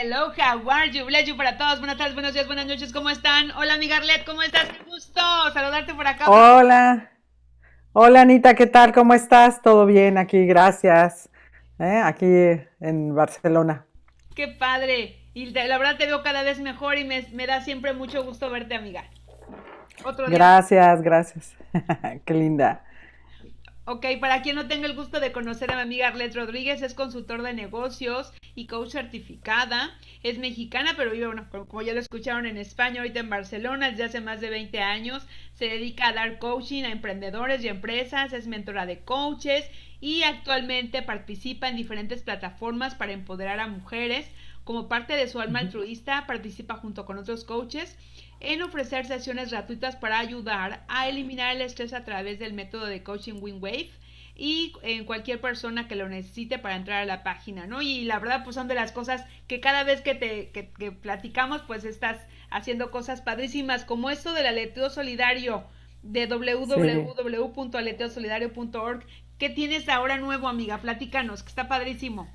Hello, how are you? Bless you para todos. Buenas tardes, buenos días, buenas noches. ¿Cómo están? Hola, amiga Arlet, ¿cómo estás? Qué gusto saludarte por acá. Hola. Hola, Anita, ¿qué tal? ¿Cómo estás? Todo bien aquí, gracias. ¿eh? Aquí en Barcelona. Qué padre. Y la verdad te veo cada vez mejor y me, me da siempre mucho gusto verte, amiga. Otro día. Gracias, gracias. Qué linda. Ok, para quien no tenga el gusto de conocer a mi amiga Arlet Rodríguez, es consultor de negocios y coach certificada. Es mexicana, pero vive, bueno, como ya lo escucharon en España, ahorita en Barcelona, desde hace más de 20 años. Se dedica a dar coaching a emprendedores y empresas, es mentora de coaches y actualmente participa en diferentes plataformas para empoderar a mujeres. Como parte de su alma altruista, participa junto con otros coaches en ofrecer sesiones gratuitas para ayudar a eliminar el estrés a través del método de coaching WinWave y en eh, cualquier persona que lo necesite para entrar a la página, ¿no? Y la verdad, pues son de las cosas que cada vez que te platicamos, pues estás haciendo cosas padrísimas, como esto del aleteo solidario de www.aleteosolidario.org. ¿Qué tienes ahora nuevo, amiga? Platícanos, que está padrísimo.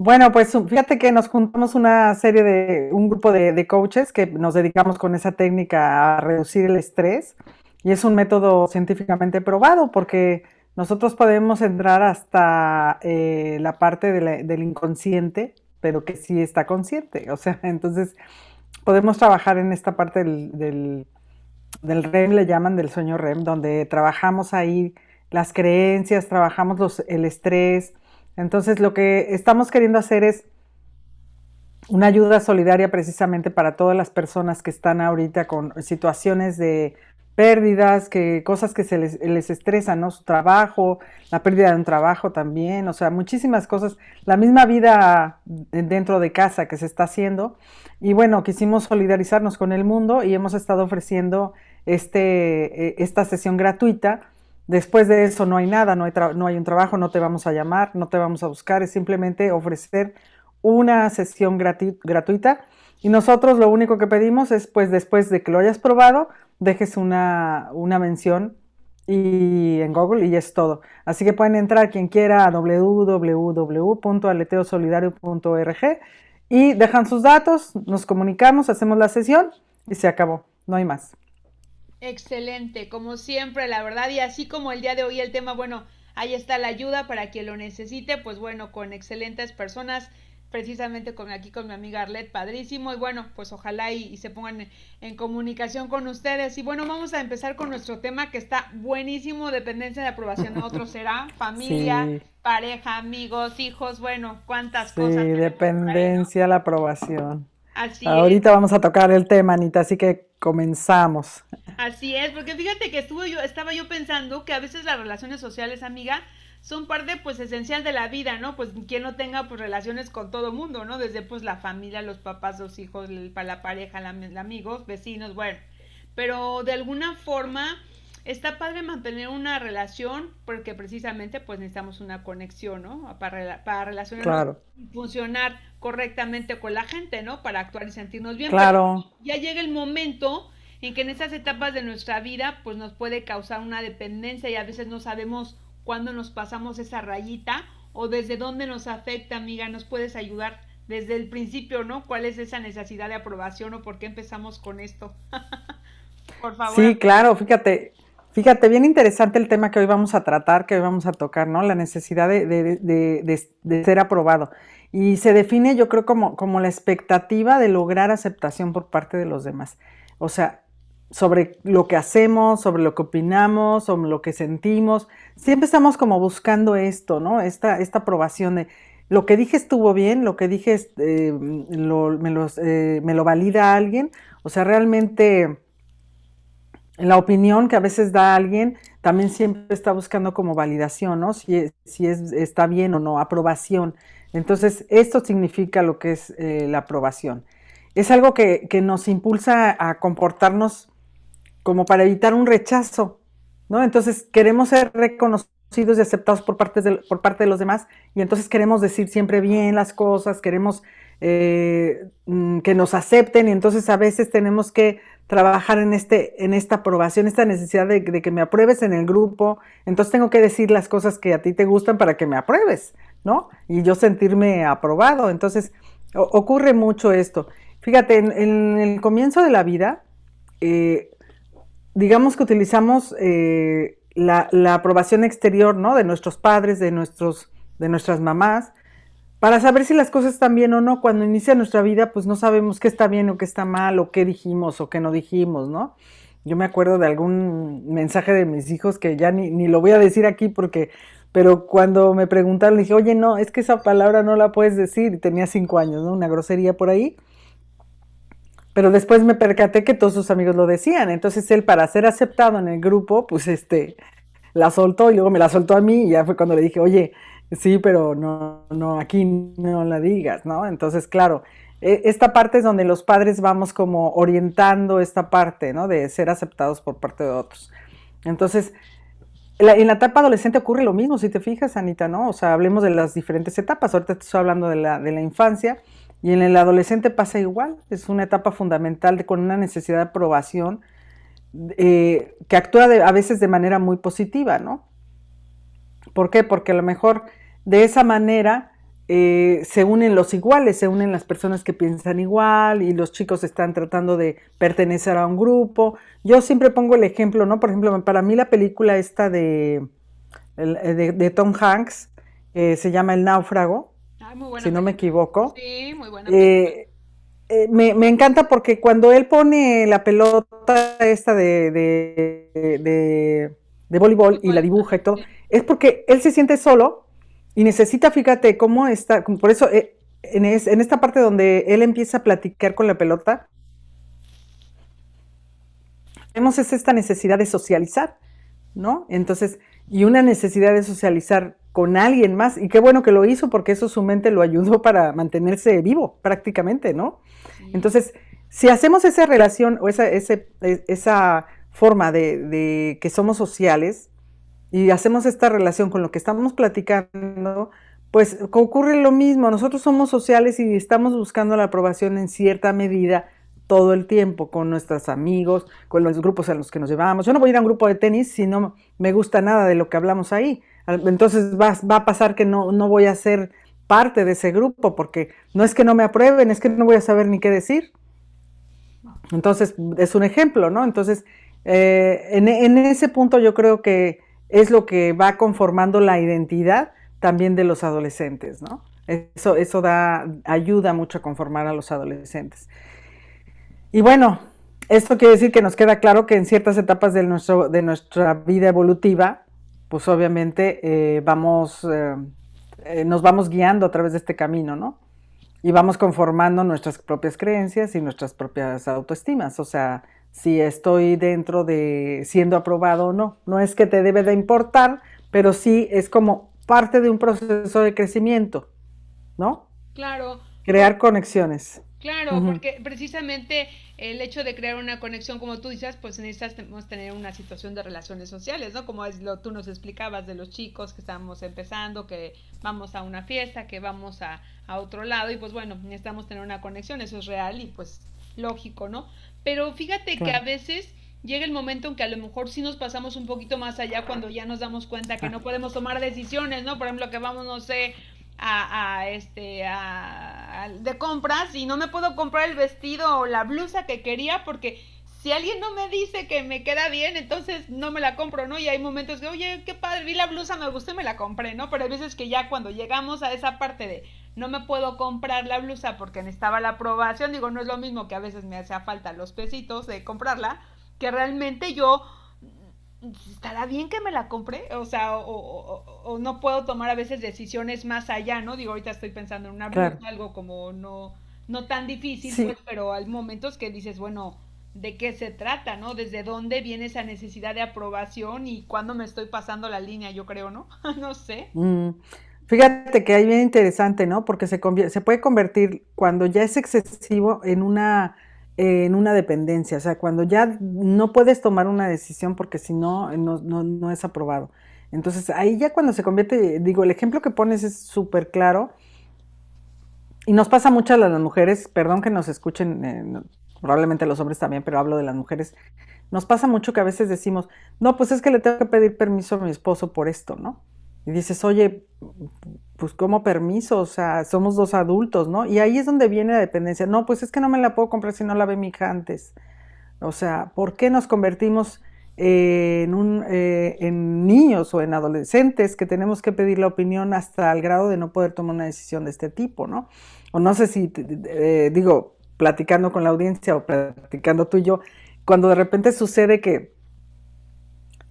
Bueno, pues fíjate que nos juntamos una serie de, un grupo de, coaches que nos dedicamos con esa técnica a reducir el estrés y es un método científicamente probado porque nosotros podemos entrar hasta eh, la parte del inconsciente, pero que sí está consciente. O sea, entonces podemos trabajar en esta parte del, del, REM, le llaman del sueño REM, donde trabajamos ahí las creencias, trabajamos los, el estrés entonces, lo que estamos queriendo hacer es una ayuda solidaria precisamente para todas las personas que están ahorita con situaciones de pérdidas, que cosas que se les, estresan, ¿no? Su trabajo, la pérdida de un trabajo también, o sea, muchísimas cosas, la misma vida dentro de casa que se está haciendo. Y bueno, quisimos solidarizarnos con el mundo y hemos estado ofreciendo este, eh, esta sesión gratuita Después de eso no hay nada, no hay, no hay un trabajo, no te vamos a llamar, no te vamos a buscar, es simplemente ofrecer una sesión gratuita y nosotros lo único que pedimos es pues después de que lo hayas probado, dejes una, mención y en Google y es todo. Así que pueden entrar quien quiera a www.aleteosolidario.org y dejan sus datos, nos comunicamos, hacemos la sesión y se acabó, no hay más. Excelente, como siempre, la verdad, y así como el día de hoy el tema, bueno, ahí está la ayuda para quien lo necesite, pues bueno, con excelentes personas, precisamente con aquí con mi amiga Arlet, padrísimo, y bueno, pues ojalá y, se pongan en, comunicación con ustedes. Y bueno, vamos a empezar con nuestro tema que está buenísimo, dependencia de aprobación, otro será familia, pareja, amigos, hijos, bueno, cuántas cosas. Sí, dependencia, la aprobación. Así Ahorita vamos a tocar el tema, Anita, así que comenzamos. Así es, porque fíjate que yo, estaba yo pensando que a veces las relaciones sociales, amiga, son parte pues esencial de la vida, ¿no? Pues quien no tenga pues relaciones con todo el mundo, ¿no? Desde pues la familia, los papás, los hijos, la pareja, la amigos, vecinos, bueno. Pero de alguna forma está padre mantener una relación porque precisamente pues necesitamos una conexión, ¿no? Para, para relacionarnos y funcionar correctamente con la gente, ¿no? Para actuar y sentirnos bien. Claro. ya llega el momento en que en esas etapas de nuestra vida pues nos puede causar una dependencia y a veces no sabemos cuándo nos pasamos esa rayita o desde dónde nos afecta, amiga, nos puedes ayudar desde el principio, ¿no? ¿Cuál es esa necesidad de aprobación o por qué empezamos con esto? por favor. Sí, claro, fíjate, Fíjate, bien interesante el tema que hoy vamos a tratar, que hoy vamos a tocar, ¿no? La necesidad de, ser aprobado. Y se define, yo creo, como, como, la expectativa de lograr aceptación por parte de los demás. O sea, sobre lo que hacemos, sobre lo que opinamos, sobre lo que sentimos. Siempre estamos como buscando esto, ¿no? Esta, esta aprobación de lo que dije estuvo bien, lo que dije eh, eh, me, lo valida alguien. O sea, realmente la opinión que a veces da alguien también siempre está buscando como validación, ¿no? Si, si es, está bien o no, aprobación. Entonces, esto significa lo que es eh, la aprobación. Es algo que, nos impulsa a comportarnos como para evitar un rechazo, ¿no? Entonces, queremos ser reconocidos y aceptados por parte por parte de los demás y entonces queremos decir siempre bien las cosas, queremos eh, mm, que nos acepten y entonces a veces tenemos que trabajar en, este, en esta aprobación, esta necesidad de, que me apruebes en el grupo, entonces tengo que decir las cosas que a ti te gustan para que me apruebes, ¿no? Y yo sentirme aprobado, entonces ocurre mucho esto. Fíjate, en, el comienzo de la vida, eh, digamos que utilizamos eh, la, aprobación exterior, ¿no? De nuestros padres, de, nuestros, de nuestras mamás, para saber si las cosas están bien o no. Cuando inicia nuestra vida, pues no sabemos qué está bien o qué está mal, o qué dijimos o qué no dijimos, ¿no? Yo me acuerdo de algún mensaje de mis hijos que ya ni, lo voy a decir aquí porque, pero cuando me preguntaron, dije, oye, no, es que esa palabra no la puedes decir. Y tenía cinco años, ¿no? Una grosería por ahí. Pero después me percaté que todos sus amigos lo decían. Entonces él, para ser aceptado en el grupo, pues este, la soltó y luego me la soltó a mí y ya fue cuando le dije, oye, sí, pero no, no, aquí no la digas, ¿no? Entonces, claro, e, esta parte es donde los padres vamos como orientando esta parte, ¿no? De ser aceptados por parte de otros. Entonces, en la etapa adolescente ocurre lo mismo, si te fijas, Anita, ¿no? O sea, hablemos de las diferentes etapas. Ahorita estoy hablando de la, de la infancia y en el adolescente pasa igual. Es una etapa fundamental con una necesidad de aprobación eh, que actúa a veces de manera muy positiva, ¿no? ¿Por qué? Porque a lo mejor de esa manera eh, se unen los iguales, se unen las personas que piensan igual y los chicos están tratando de pertenecer a un grupo. Yo siempre pongo el ejemplo, ¿no? Por ejemplo, para mí la película esta de, eh, de, Tom Hanks eh, se llama El náufrago, ah, si no me equivoco. Sí, muy buena. me, encanta porque cuando él pone la pelota esta de, de voleibol y la dibuja y todo, es porque él se siente solo y necesita, fíjate, cómo está, por eso eh, en, esta parte donde él empieza a platicar con la pelota, vemos esta necesidad de socializar, ¿no? Entonces, y una necesidad de socializar con alguien más. Y qué bueno que lo hizo porque eso su mente lo ayudó para mantenerse vivo prácticamente, ¿no? Entonces, si hacemos esa relación o esa, e, forma de, que somos sociales, y hacemos esta relación con lo que estamos platicando, pues ocurre lo mismo. Nosotros somos sociales y estamos buscando la aprobación en cierta medida todo el tiempo con nuestros amigos, con los grupos a los que nos llevamos. Yo no voy a ir a un grupo de tenis si no me gusta nada de lo que hablamos ahí. Entonces va, va a pasar que no, voy a ser parte de ese grupo porque no es que no me aprueben, es que no voy a saber ni qué decir. Entonces es un ejemplo, ¿no? Entonces eh, en ese punto yo creo que es lo que va conformando la identidad también de los adolescentes, ¿no? Eso, eso da, ayuda mucho a conformar a los adolescentes. Y bueno, esto quiere decir que nos queda claro que en ciertas etapas de, nuestro, de nuestra vida evolutiva, pues obviamente eh, vamos, eh, eh, nos vamos guiando a través de este camino, ¿no? Y vamos conformando nuestras propias creencias y nuestras propias autoestimas. O sea, si estoy dentro de siendo aprobado o no. No es que te debe de importar, pero sí es como parte de un proceso de crecimiento, ¿no? Claro. Crear conexiones. Claro, porque precisamente el hecho de crear una conexión, como tú dices, pues necesitamos tener una situación de relaciones sociales, ¿no? Como es lo, tú nos explicabas de los chicos que estamos empezando, que vamos a una fiesta, que vamos a, a otro lado, y pues bueno, necesitamos tener una conexión, eso es real y pues lógico, ¿no? Pero fíjate que a veces llega el momento en que a lo mejor sí nos pasamos un poquito más allá cuando ya nos damos cuenta que no podemos tomar decisiones, ¿no? Por ejemplo, que vamos, no sé, a, este, a, de compras y no me puedo comprar el vestido o la blusa que quería porque si alguien no me dice que me queda bien, entonces no me la compro, ¿no? Y hay momentos que, oye, qué padre, vi la blusa, me gustó y me la compré, ¿no? Pero hay veces que ya cuando llegamos a esa parte de no me puedo comprar la blusa porque necesitaba la aprobación, digo, no es lo mismo que a veces me hacía falta los pesitos de comprarla, que realmente yo mm, estará bien que me la compre? o sea, o, no puedo tomar a veces decisiones más allá, ¿no? Digo, ahorita estoy pensando en una blusa, algo como no, no tan difícil, pues, pero hay momentos que dices, bueno, ¿de qué se trata, no? ¿Desde dónde viene esa necesidad de aprobación y cuándo me estoy pasando la línea, yo creo, ¿no? no sé. Mm, Fíjate que ahí viene interesante, ¿no? Porque se, se puede convertir, cuando ya es excesivo, en una, en una dependencia. O sea, cuando ya no puedes tomar una decisión porque si no, no, no es aprobado. Entonces, ahí ya cuando se convierte, digo, el ejemplo que pones es súper claro. Y nos pasa mucho a las mujeres, perdón que nos escuchen, eh, probablemente a los hombres también, pero hablo de las mujeres. Nos pasa mucho que a veces decimos, no, pues es que le tengo que pedir permiso a mi esposo por esto, ¿no? y dices, oye, pues como permiso, o sea, somos dos adultos, ¿no? Y ahí es donde viene la dependencia. No, pues es que no me la puedo comprar si no la ve mi hija antes. O sea, ¿por qué nos convertimos en, eh, en niños o en adolescentes que tenemos que pedir la opinión hasta el grado de no poder tomar una decisión de este tipo, ¿no? O no sé si, eh, digo, platicando con la audiencia o platicando tú y yo, cuando de repente sucede que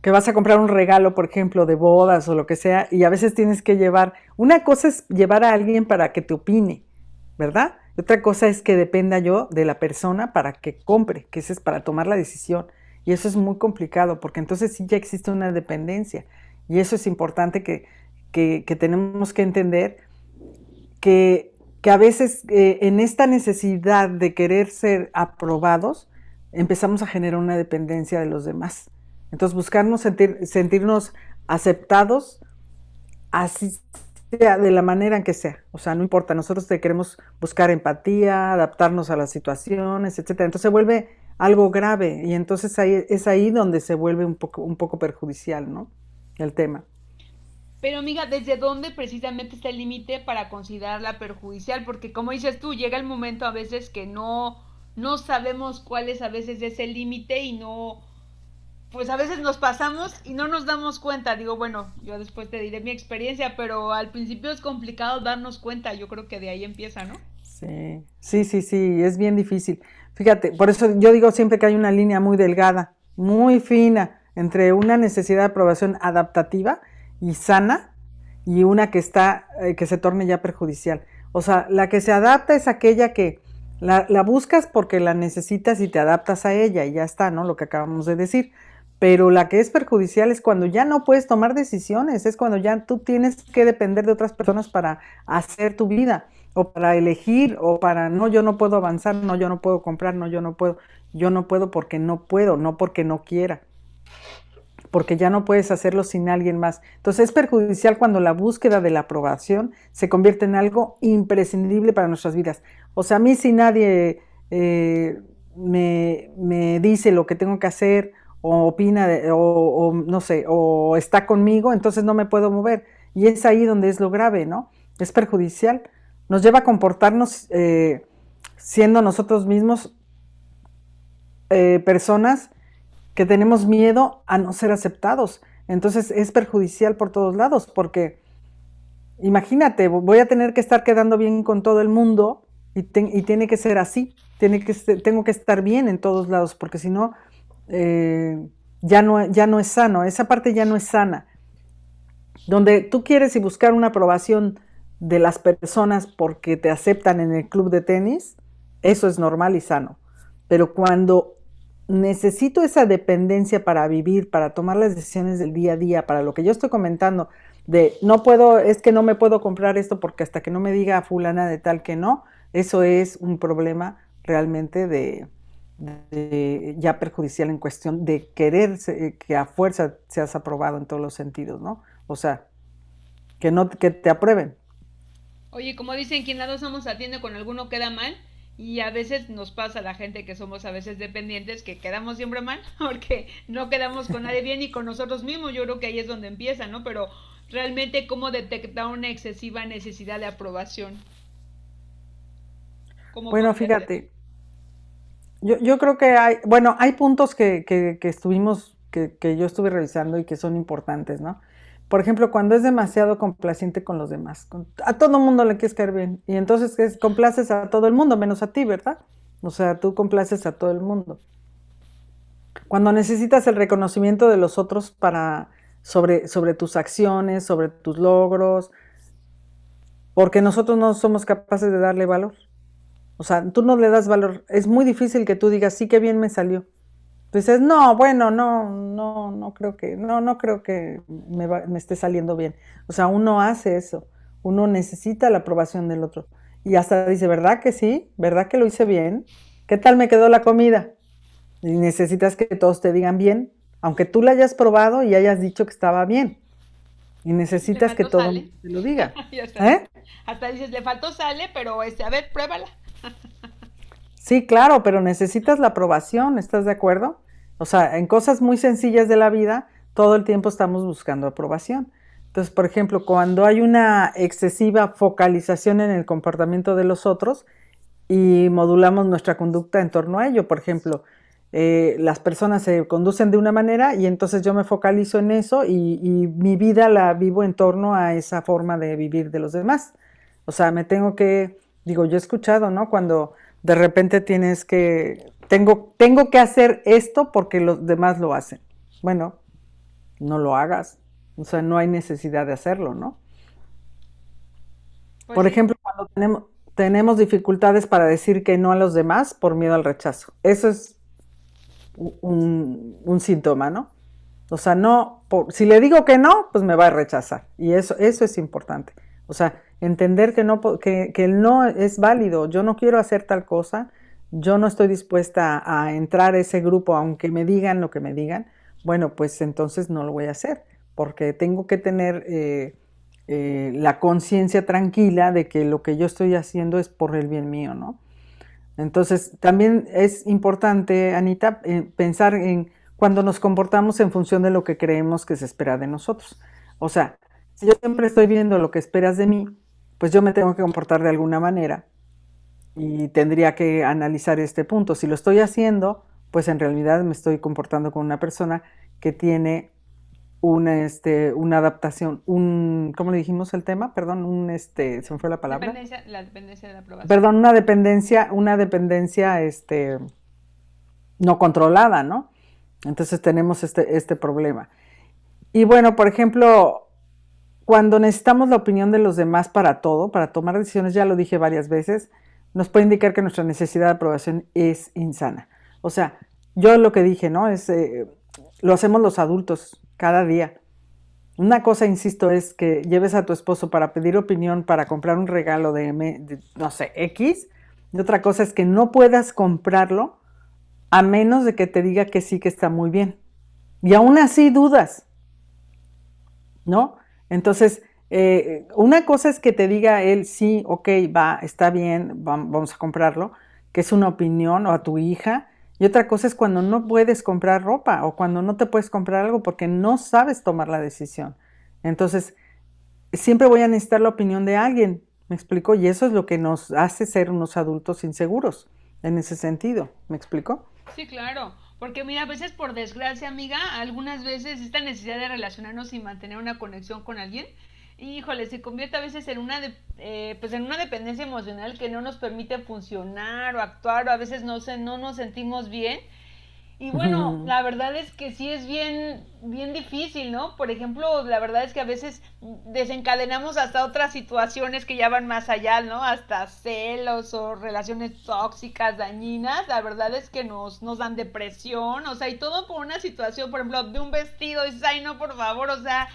que vas a comprar un regalo, por ejemplo, de bodas o lo que sea, y a veces tienes que llevar, una cosa es llevar a alguien para que te opine, ¿verdad? otra cosa es que dependa yo de la persona para que compre, que ese es para tomar la decisión. Y eso es muy complicado, porque entonces sí ya existe una dependencia. Y eso es importante que, tenemos que entender que, a veces eh, en esta necesidad de querer ser aprobados, empezamos a generar una dependencia de los demás entonces, buscarnos sentir, sentirnos aceptados, así sea, de la manera en que sea. O sea, no importa, nosotros te queremos buscar empatía, adaptarnos a las situaciones, etcétera, Entonces se vuelve algo grave y entonces ahí, es ahí donde se vuelve un poco, un poco perjudicial, ¿no? El tema. Pero amiga, ¿desde dónde precisamente está el límite para considerarla perjudicial? Porque como dices tú, llega el momento a veces que no, no sabemos cuál es a veces ese límite y no, pues a veces nos pasamos y no nos damos cuenta. Digo, bueno, yo después te diré mi experiencia, pero al principio es complicado darnos cuenta. Yo creo que de ahí empieza, ¿no? Sí, sí, sí, sí, es bien difícil. Fíjate, por eso yo digo siempre que hay una línea muy delgada, muy fina, entre una necesidad de aprobación adaptativa y sana y una que está, eh, que se torne ya perjudicial. O sea, la que se adapta es aquella que la, la buscas porque la necesitas y te adaptas a ella y ya está, ¿no? Lo que acabamos de decir pero la que es perjudicial es cuando ya no puedes tomar decisiones, es cuando ya tú tienes que depender de otras personas para hacer tu vida o para elegir o para no, yo no puedo avanzar, no, yo no puedo comprar, no, yo no puedo, yo no puedo porque no puedo, no porque no quiera, porque ya no puedes hacerlo sin alguien más. Entonces es perjudicial cuando la búsqueda de la aprobación se convierte en algo imprescindible para nuestras vidas. O sea, a mí si nadie eh, me, me dice lo que tengo que hacer, o opina o, no sé, o está conmigo, entonces no me puedo mover. Y es ahí donde es lo grave, ¿no? Es perjudicial. Nos lleva a comportarnos eh, siendo nosotros mismos eh, personas que tenemos miedo a no ser aceptados. Entonces es perjudicial por todos lados, porque imagínate, voy a tener que estar quedando bien con todo el mundo y, tiene que ser así, tiene que, tengo que estar bien en todos lados, porque si no, eh, ya, no, ya no es sano, esa parte ya no es sana. Donde tú quieres y buscar una aprobación de las personas porque te aceptan en el club de tenis, eso es normal y sano. Pero cuando necesito esa dependencia para vivir, para tomar las decisiones del día a día, para lo que yo estoy comentando, de no puedo, es que no me puedo comprar esto porque hasta que no me diga fulana de tal que no, eso es un problema realmente de, ya perjudicial en cuestión de querer eh, que a fuerza seas aprobado en todos los sentidos, ¿no? O sea, que no que te aprueben. Oye, como dicen, quien lado atiende con alguno queda mal y a veces nos pasa a la gente que somos a veces dependientes que quedamos siempre mal porque no quedamos con nadie bien y con nosotros mismos. Yo creo que ahí es donde empieza, ¿no? Pero realmente cómo detectar una excesiva necesidad de aprobación. Bueno, fíjate, yo, creo que hay, bueno, hay puntos que, que, estuvimos, que, yo estuve revisando y que son importantes, ¿no? Por ejemplo, cuando es demasiado complaciente con los demás, a todo el mundo le quieres caer bien y entonces complaces a todo el mundo, menos a ti, ¿verdad? O sea, tú complaces a todo el mundo. Cuando necesitas el reconocimiento de los otros para, sobre, sobre tus acciones, sobre tus logros, porque nosotros no somos capaces de darle valor. O sea, tú no le das valor. Es muy difícil que tú digas, sí, qué bien me salió. Entonces, no, bueno, no, no, no creo que, no, no creo que me, esté saliendo bien. O sea, uno hace eso. Uno necesita la aprobación del otro. Y hasta dice, ¿verdad que sí? ¿Verdad que lo hice bien? ¿Qué tal me quedó la comida? Y necesitas que todos te digan bien, aunque tú la hayas probado y hayas dicho que estaba bien. Y necesitas que todo te lo diga. ¿eh? Hasta dices, le faltó sale, pero este, a ver, pruébala. Sí, claro, pero necesitas la aprobación, ¿estás de acuerdo? O sea, en cosas muy sencillas de la vida, todo el tiempo estamos buscando aprobación. Entonces, por ejemplo, cuando hay una excesiva focalización en el comportamiento de los otros y modulamos nuestra conducta en torno a ello, por ejemplo, eh, las personas se conducen de una manera y entonces yo me focalizo en eso y, mi vida la vivo en torno a esa forma de vivir de los demás. O sea, me tengo que digo, yo he escuchado, ¿no? Cuando de repente tienes que, tengo, tengo que hacer esto porque los demás lo hacen. Bueno, no lo hagas. O sea, no hay necesidad de hacerlo, ¿no? por ejemplo, cuando tenemos, dificultades para decir que no a los demás por miedo al rechazo. Eso es un, síntoma, ¿no? O sea, no, si le digo que no, pues me va a rechazar. Y eso, eso es importante. O sea, entender que, no, que, no es válido, yo no quiero hacer tal cosa, yo no estoy dispuesta a entrar a ese grupo aunque me digan lo que me digan, bueno, pues entonces no lo voy a hacer, porque tengo que tener eh, eh, la conciencia tranquila de que lo que yo estoy haciendo es por el bien mío, ¿no? Entonces, también es importante, Anita, eh, pensar en cuando nos comportamos en función de lo que creemos que se espera de nosotros. O sea, si yo siempre estoy viendo lo que esperas de mí, pues yo me tengo que comportar de alguna manera y tendría que analizar este punto. Si lo estoy haciendo, pues en realidad me estoy comportando con una persona que tiene una, este, una adaptación, un, ¿cómo le dijimos el tema? Perdón, un, este, se me fue la palabra. la dependencia de la aprobación. Perdón, una dependencia, una dependencia, este, no controlada, ¿no? Entonces tenemos este, este problema. Y bueno, por ejemplo, cuando necesitamos la opinión de los demás para todo, para tomar decisiones, ya lo dije varias veces, nos puede indicar que nuestra necesidad de aprobación es insana. O sea, yo lo que dije, ¿no? Es, eh, lo hacemos los adultos cada día. Una cosa, insisto, es que lleves a tu esposo para pedir opinión, para comprar un regalo de, de no sé, X. Y otra cosa es que no puedas comprarlo a menos de que te diga que sí, que está muy bien. Y aún así dudas, ¿no? Entonces, eh, una cosa es que te diga él, sí, ok, va, está bien, vamos a comprarlo, que es una opinión, o a tu hija. Y otra cosa es cuando no puedes comprar ropa o cuando no te puedes comprar algo porque no sabes tomar la decisión. Entonces, siempre voy a necesitar la opinión de alguien, ¿me explico? Y eso es lo que nos hace ser unos adultos inseguros en ese sentido, ¿me explico? Sí, claro. Porque mira, a veces por desgracia, amiga, algunas veces esta necesidad de relacionarnos y mantener una conexión con alguien, híjole, se convierte a veces en una, eh, pues en una dependencia emocional que no nos permite funcionar o actuar, o a veces no, no nos sentimos bien y bueno, la verdad es que sí es bien, bien difícil, ¿no? Por ejemplo, la verdad es que a veces desencadenamos hasta otras situaciones que ya van más allá, ¿no? Hasta celos o relaciones tóxicas, dañinas. La verdad es que nos, nos dan depresión, o sea, y todo por una situación, por ejemplo, de un vestido, dices, ay, no, por favor, o sea,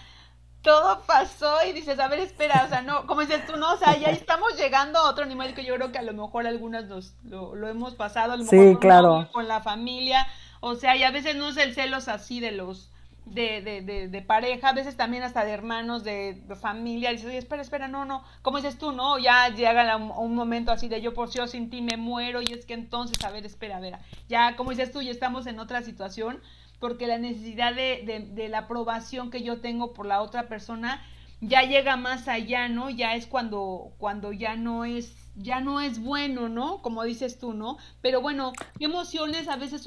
todo pasó y dices, a ver, espera, o sea, no, como dices tú, no, o sea, ya estamos llegando a otro nivel que yo creo que a lo mejor algunas nos lo, hemos pasado, a lo mejor claro. con la familia o sea, y a veces no es el celos así de los, de, de, de, de, pareja, a veces también hasta de hermanos, de, familia, y dices, oye, espera, espera, no, no, ¿cómo dices tú, no? Ya llega un, momento así de yo por si yo sin ti me muero, y es que entonces, a ver, espera, a ver, ya, como dices tú, ya estamos en otra situación, porque la necesidad de, la aprobación que yo tengo por la otra persona ya llega más allá, ¿no? Ya es cuando, cuando ya no es ya no es bueno, ¿no? Como dices tú, ¿no? Pero bueno, emociones a veces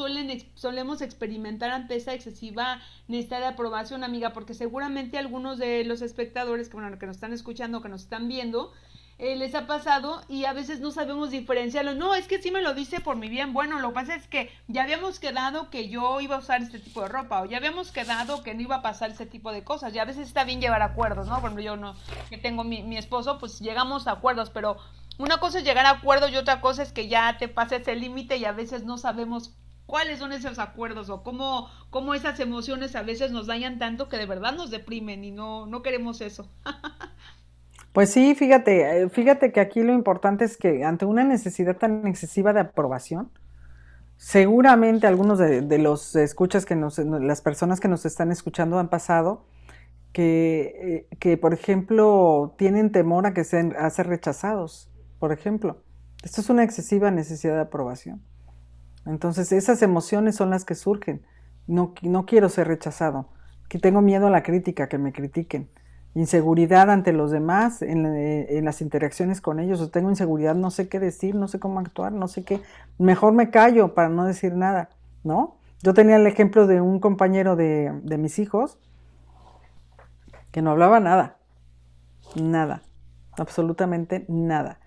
solemos experimentar ante esa excesiva necesidad de aprobación, amiga? Porque seguramente algunos de los espectadores que, nos están escuchando, que nos están viendo, eh, les ha pasado y a veces no sabemos diferenciarlo. No, es que sí me lo dice por mi bien. Bueno, lo que pasa es que ya habíamos quedado que yo iba a usar este tipo de ropa o ya habíamos quedado que no iba a pasar ese tipo de cosas. Ya a veces está bien llevar acuerdos, ¿no? Por yo no, que tengo mi esposo, pues llegamos a acuerdos, pero una cosa es llegar a acuerdos y otra cosa es que ya te pases ese límite y a veces no sabemos cuáles son esos acuerdos o cómo, cómo esas emociones a veces nos dañan tanto que de verdad nos deprimen y no, no queremos eso. Pues sí, fíjate, eh, fíjate que aquí lo importante es que ante una necesidad tan excesiva de aprobación, seguramente algunos de, de los escuchas que nos, las personas que nos están escuchando han pasado, que, eh, que por ejemplo tienen temor a que sean, a ser rechazados por ejemplo. Esto es una excesiva necesidad de aprobación. Entonces, esas emociones son las que surgen. No, quiero ser rechazado, que tengo miedo a la crítica, que me critiquen. Inseguridad ante los demás, eh, en, las interacciones con ellos, o tengo inseguridad, no sé qué decir, no sé cómo actuar, no sé qué. Mejor me callo para no decir nada, ¿no? Yo tenía el ejemplo de un compañero de, de mis hijos que no hablaba nada, nada, absolutamente nada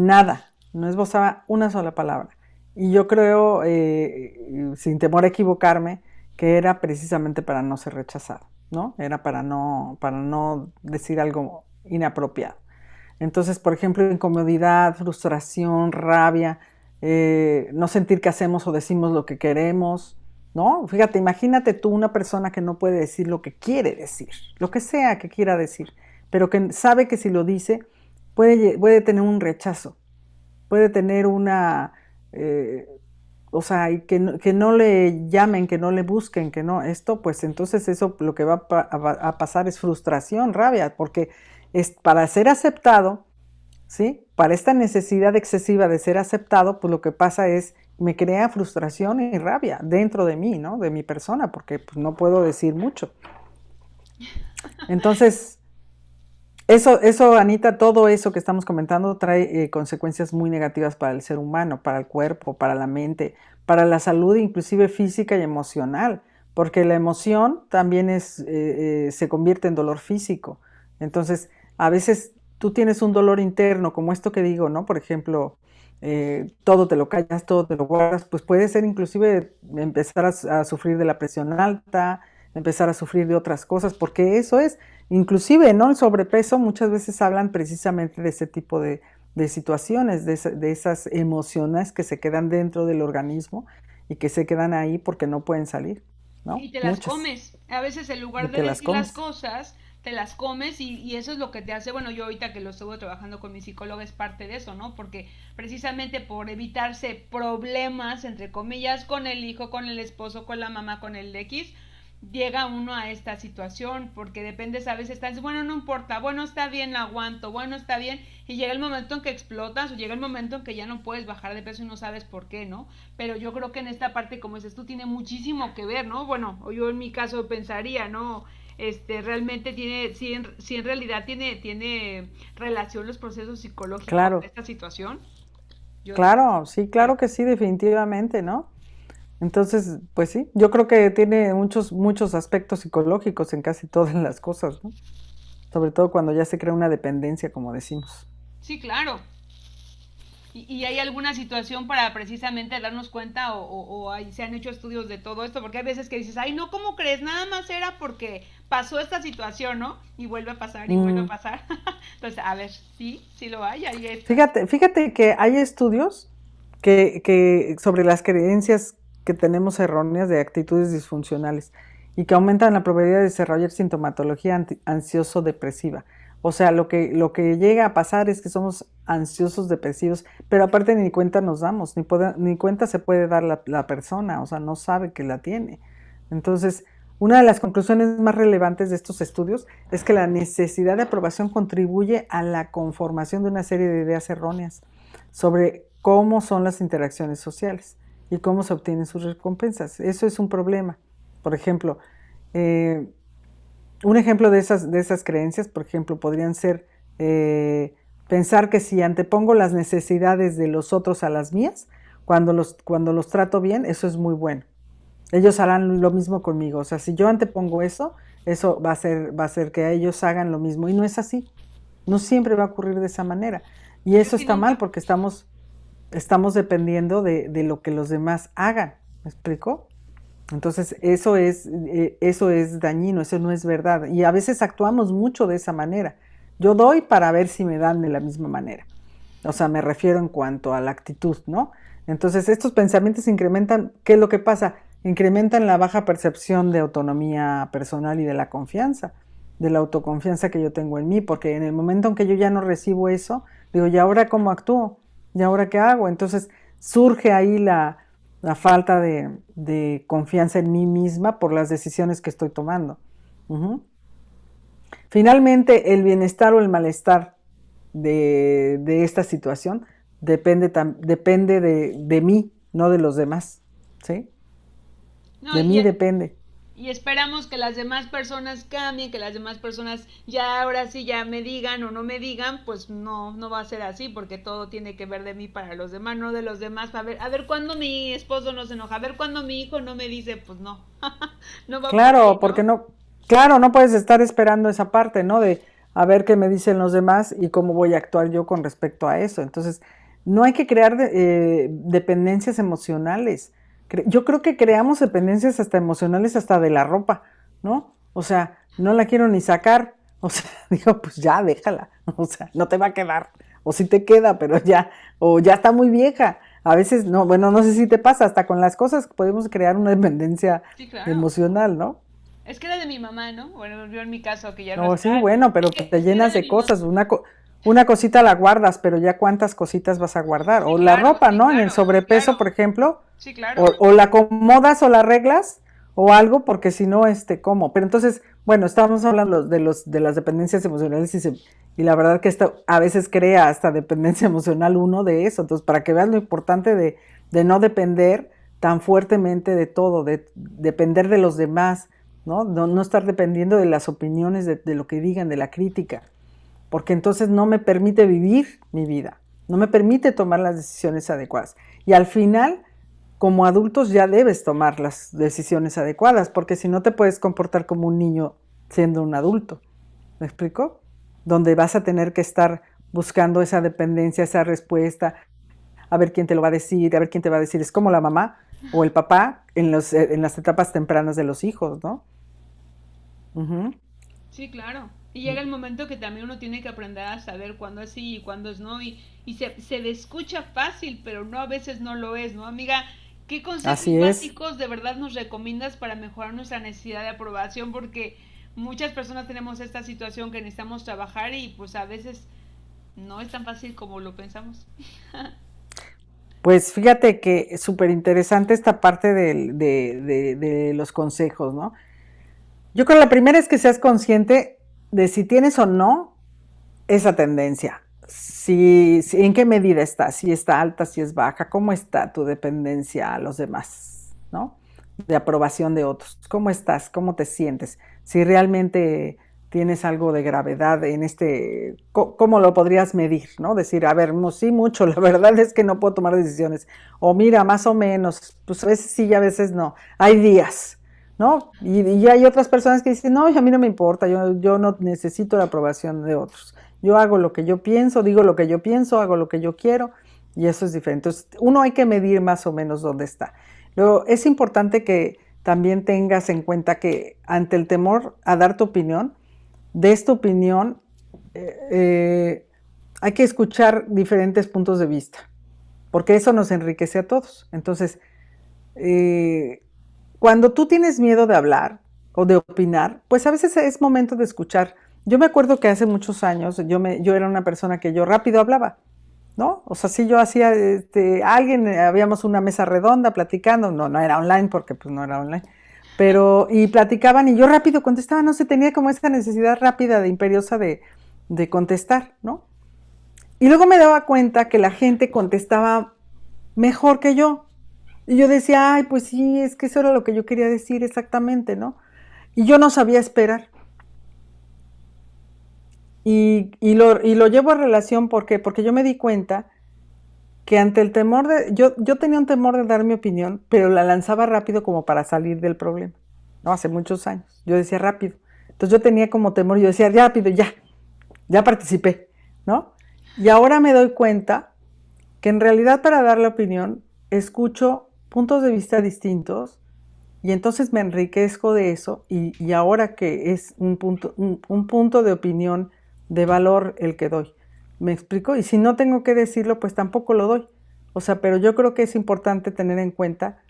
nada, no esbozaba una sola palabra. Y yo creo, eh, sin temor a equivocarme, que era precisamente para no ser rechazado, ¿no? Era para no, para no decir algo inapropiado. Entonces, por ejemplo, incomodidad, frustración, rabia, eh, no sentir que hacemos o decimos lo que queremos, ¿no? Fíjate, imagínate tú una persona que no puede decir lo que quiere decir, lo que sea que quiera decir, pero que sabe que si lo dice puede, tener un rechazo, puede tener una, eh, o sea, que, no le llamen, que no le busquen, que no, esto, pues entonces eso lo que va a, pasar es frustración, rabia, porque es, para ser aceptado, ¿sí? Para esta necesidad excesiva de ser aceptado, pues lo que pasa es me crea frustración y rabia dentro de mí, ¿no? De mi persona, porque pues, no puedo decir mucho. Entonces, eso, eso, Anita, todo eso que estamos comentando trae eh, consecuencias muy negativas para el ser humano, para el cuerpo, para la mente, para la salud, inclusive física y emocional, porque la emoción también es, eh, eh, se convierte en dolor físico. Entonces, a veces tú tienes un dolor interno, como esto que digo, ¿no? Por ejemplo, todo te lo callas, todo te lo guardas, pues puede ser inclusive empezar a sufrir de la presión alta, empezar a sufrir de otras cosas, porque eso es Inclusive, ¿no? El sobrepeso muchas veces hablan precisamente de ese tipo de, de situaciones, de, esas emociones que se quedan dentro del organismo y que se quedan ahí porque no pueden salir, ¿no? Y te las comes. A veces en lugar de decir las, cosas, te las comes y, y, eso es lo que te hace, bueno, yo ahorita que lo estuve trabajando con mi psicóloga es parte de eso, ¿no? Porque precisamente por evitarse problemas, entre comillas, con el hijo, con el esposo, con la mamá, con el X, llega uno a esta situación, porque depende a veces, estás, bueno, no importa, bueno, está bien, aguanto, bueno, está bien, y llega el momento en que explotas o llega el momento en que ya no puedes bajar de peso y no sabes por qué, ¿no? Pero yo creo que en esta parte, como dices tú, tiene muchísimo que ver, ¿no? Bueno, yo en mi caso pensaría, ¿no? Este, realmente tiene, si en, realidad tiene, tiene relación los procesos psicológicos claro. de esta situación. claro, sí, claro que sí, definitivamente, ¿no? Entonces, pues sí, yo creo que tiene muchos, muchos aspectos psicológicos en casi todas las cosas, ¿no? Sobre todo cuando ya se crea una dependencia, como decimos. Sí, claro. ¿Y, hay alguna situación para precisamente darnos cuenta o, se han hecho estudios de todo esto? Porque hay veces que dices, ay, no, ¿cómo crees? Nada más era porque pasó esta situación, ¿no? Y vuelve a pasar y vuelve a mm. pasar. Entonces, a ver, sí, sí lo hay. fíjate, fíjate que hay estudios que, que sobre las creencias que tenemos erróneas de actitudes disfuncionales y que aumentan la probabilidad de desarrollar sintomatología ansioso-depresiva. O sea, lo que, lo que llega a pasar es que somos ansiosos depresivos, pero aparte ni cuenta nos damos, ni, ni cuenta se puede dar la, la persona, o sea, no sabe que la tiene. Entonces, una de las conclusiones más relevantes de estos estudios es que la necesidad de aprobación contribuye a la conformación de una serie de ideas erróneas sobre cómo son las interacciones sociales y cómo se obtienen sus recompensas. Eso es un problema. Por ejemplo, eh, un ejemplo de esas, de esas creencias, por ejemplo, podrían ser eh, pensar que si antepongo las necesidades de los otros a las mías, cuando los, cuando los trato bien, eso es muy bueno. Ellos harán lo mismo conmigo. O sea, si yo antepongo eso, eso va a ser, va a ser que ellos hagan lo mismo. Y no es así. No siempre va a ocurrir de esa manera. Y eso está mal porque estamos estamos dependiendo de, lo que los demás hagan. ¿Me explico? Entonces, eso es, eh, eso es dañino, eso no es verdad. Y a veces actuamos mucho de esa manera. Yo doy para ver si me dan de la misma manera. O sea, me refiero en cuanto a la actitud, ¿no? Entonces, estos pensamientos incrementan, ¿qué es lo que pasa? Incrementan la baja percepción de autonomía personal y de la confianza, de la autoconfianza que yo tengo en mí, porque en el momento en que yo ya no recibo eso, digo, ¿y ahora cómo actúo? ¿y ahora qué hago? Entonces surge ahí la, falta de, confianza en mí misma por las decisiones que estoy tomando. Finalmente, el bienestar o el malestar de, esta situación depende, depende de, mí, no de los demás. ¿sí? de mí depende y esperamos que las demás personas cambien, que las demás personas ya ahora sí ya me digan o no me digan, pues no, no va a ser así porque todo tiene que ver de mí para los demás, no de los demás. A ver, a ver cuándo mi esposo no se enoja, a ver cuándo mi hijo no me dice, pues no, no va Claro, porque no, claro, no puedes estar esperando esa parte, ¿no? De a ver qué me dicen los demás y cómo voy a actuar yo con respecto a eso. Entonces, no hay que crear eh, dependencias emocionales yo creo que creamos dependencias hasta emocionales, hasta de la ropa, ¿no? O sea, no la quiero ni sacar. O sea, digo, pues ya, déjala. O sea, no te va a quedar. O si sí te queda, pero ya, o ya está muy vieja. A veces, no, bueno, no sé si te pasa, hasta con las cosas podemos crear una dependencia emocional, ¿no? Es que era de mi mamá, ¿no? Bueno, yo en mi caso que ya no. No, sí, bueno, pero pues te llenas de, cosas. Una una cosita la guardas, pero ya cuántas cositas vas a guardar. o la ropa, ¿no? en el sobrepeso, por ejemplo. Sí, claro. O, la acomodas o la arreglas o algo, porque si no, este, ¿cómo? Pero entonces, bueno, estábamos hablando de, los, de las dependencias emocionales y, y la verdad que esto a veces crea hasta dependencia emocional uno de eso. Entonces, para que veas lo importante de, de no depender tan fuertemente de todo, de depender de los demás, ¿no? No, estar dependiendo de las opiniones, de, de lo que digan, de la crítica porque entonces no me permite vivir mi vida, no me permite tomar las decisiones adecuadas. Y al final, como adultos ya debes tomar las decisiones adecuadas, porque si no te puedes comportar como un niño siendo un adulto. ¿Me explico? Donde vas a tener que estar buscando esa dependencia, esa respuesta, a ver quién te lo va a decir, a ver quién te va a decir. Es como la mamá o el papá en, en las etapas tempranas de los hijos, ¿no? Sí, claro. Y llega el mm. momento que también uno tiene que aprender a saber cuándo es sí y cuándo es no. Y, y se, se le escucha fácil, pero no a veces no lo es, ¿no, amiga? ¿Qué consejos básicos de verdad nos recomiendas para mejorar nuestra necesidad de aprobación? Porque muchas personas tenemos esta situación que necesitamos trabajar y pues a veces no es tan fácil como lo pensamos. Pues fíjate que es súper interesante esta parte de, de, de, de, los consejos, ¿no? Yo creo la primera es que seas consciente de si tienes o no esa tendencia. Si, en qué medida está, si está alta, si es baja, cómo está tu dependencia a los demás, ¿no? De aprobación de otros. ¿Cómo estás? ¿Cómo te sientes? Si realmente tienes algo de gravedad en este, ¿cómo lo podrías medir? ¿no? Decir, a ver, no, sí mucho, la verdad es que no puedo tomar decisiones. O mira, más o menos, pues a veces sí y a veces no. Hay días. ¿no? Y, hay otras personas que dicen, no, a mí no me importa, yo, yo no necesito la aprobación de otros. Yo hago lo que yo pienso, digo lo que yo pienso, hago lo que yo quiero y eso es diferente. uno hay que medir más o menos dónde está. Luego, es importante que también tengas en cuenta que ante el temor a dar tu opinión, de esta opinión, eh, eh, hay que escuchar diferentes puntos de vista, porque eso nos enriquece a todos. Entonces, eh, cuando tú tienes miedo de hablar o de opinar, pues a veces es momento de escuchar. Yo me acuerdo que hace muchos años yo, me, yo era una persona que yo rápido hablaba, ¿no? O sea, si yo hacía, este, alguien, eh, habíamos una mesa redonda platicando, no, no era online porque pues no era online, pero, y platicaban y yo rápido contestaba, no se tenía como esa necesidad rápida de imperiosa de, de contestar, ¿no? Y luego me daba cuenta que la gente contestaba mejor que yo. Y yo decía, ay, pues sí, es que eso era lo que yo quería decir exactamente, ¿no? Y yo no sabía esperar. Y, y, lo, llevo a relación, ¿por Porque yo me di cuenta que ante el temor de... Yo, yo tenía un temor de dar mi opinión, pero la lanzaba rápido como para salir del problema, ¿no? Hace muchos años. Yo decía rápido. Entonces yo tenía como temor, yo decía rápido, ya, ya participé, ¿no? Y ahora me doy cuenta que en realidad para dar la opinión escucho puntos de vista distintos y entonces me enriquezco de eso y, ahora que es un punto, un, punto de opinión de valor el que doy. ¿Me explico? Y si no tengo que decirlo, pues tampoco lo doy. O sea, pero yo creo que es importante tener en cuenta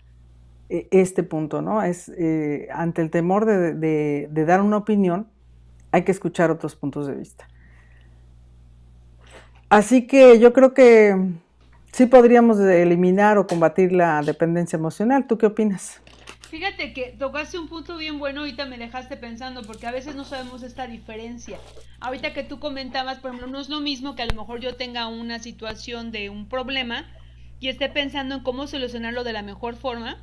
eh, este punto, ¿no? Es eh, ante el temor de, dar una opinión, hay que escuchar otros puntos de vista. Así que yo creo que sí podríamos eliminar o combatir la dependencia emocional. ¿Tú qué opinas? Fíjate que tocaste un punto bien bueno, ahorita me dejaste pensando, porque a veces no sabemos esta diferencia. Ahorita que tú comentabas, por ejemplo, no es lo mismo que a lo mejor yo tenga una situación de un problema y esté pensando en cómo solucionarlo de la mejor forma